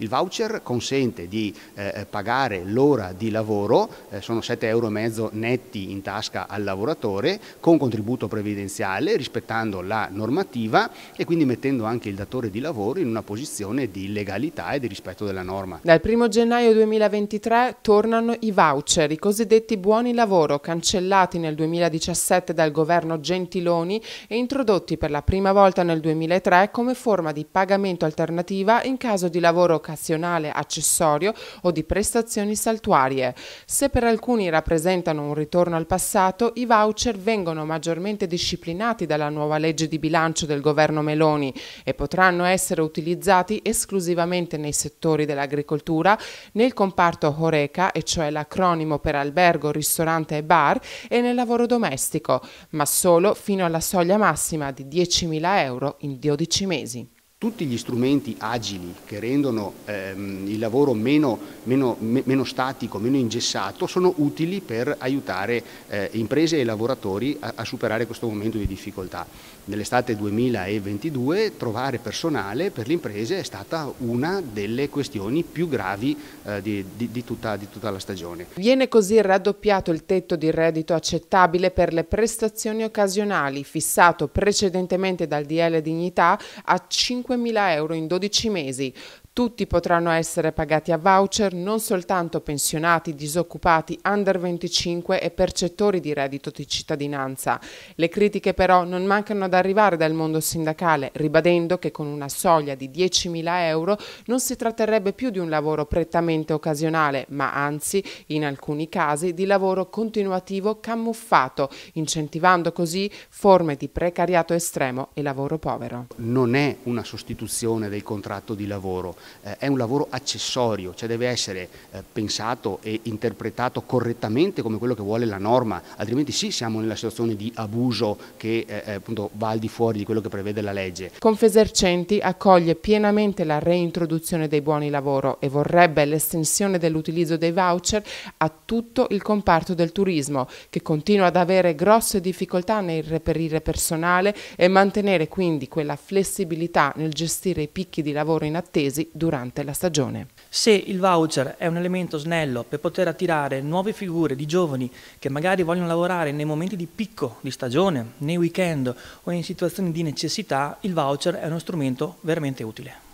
Il voucher consente di eh, eh, pagare l'ora di lavoro, eh, sono 7,5 euro netti in tasca al lavoratore, con contributo previdenziale, rispettando la normativa e quindi mettendo anche il datore di lavoro in una posizione di legalità e di rispetto della norma. Dal 1 gennaio 2023 tornano i voucher, i cosiddetti buoni lavoro, cancellati nel 2017 dal governo Gentiloni e introdotti per la prima volta nel 2003 come forma di pagamento alternativa in caso di lavoro occasionale accessorio o di prestazioni saltuarie. Se per alcuni rappresentano un ritorno al passato, i voucher vengono maggiormente disciplinati dalla nuova legge di bilancio del governo Meloni e potranno essere utilizzati esclusivamente nei settori dell'agricoltura, nel comparto Horeca, e cioè l'acronimo per albergo, ristorante e bar, e nel lavoro domestico, ma solo fino alla soglia massima di 10.000 euro in 12 mesi tutti gli strumenti agili che rendono ehm, il lavoro meno, meno, me, meno, statico, meno ingessato, sono utili per aiutare eh, imprese e lavoratori a, a, superare questo momento di difficoltà. Nell'estate 2022 trovare personale per le imprese è stata una delle questioni più gravi eh, di, di, di, tutta, di tutta la stagione. Viene così raddoppiato il tetto di reddito accettabile per le prestazioni occasionali, fissato precedentemente dal DL Dignità a 5 5.000 euro in 12 mesi. Tutti potranno essere pagati a voucher, non soltanto pensionati, disoccupati, under 25 e percettori di reddito di cittadinanza. Le critiche però non mancano ad arrivare dal mondo sindacale, ribadendo che con una soglia di 10.000 euro non si tratterebbe più di un lavoro prettamente occasionale, ma anzi, in alcuni casi, di lavoro continuativo camuffato, incentivando così forme di precariato estremo e lavoro povero. Non è una sostituzione del contratto di lavoro, eh, è un lavoro accessorio, cioè deve essere eh, pensato e interpretato correttamente come quello che vuole la norma, altrimenti sì siamo nella situazione di abuso che eh, eh, appunto va al di fuori di quello che prevede la legge. Confesercenti accoglie pienamente la reintroduzione dei buoni lavoro e vorrebbe l'estensione dell'utilizzo dei voucher a tutto il comparto del turismo che continua ad avere grosse difficoltà nel reperire personale e mantenere quindi quella flessibilità nel gestire i picchi di lavoro inattesi durante la stagione. Se il voucher è un elemento snello per poter attirare nuove figure di giovani che magari vogliono lavorare nei momenti di picco di stagione, nei weekend o in situazioni di necessità, il voucher è uno strumento veramente utile.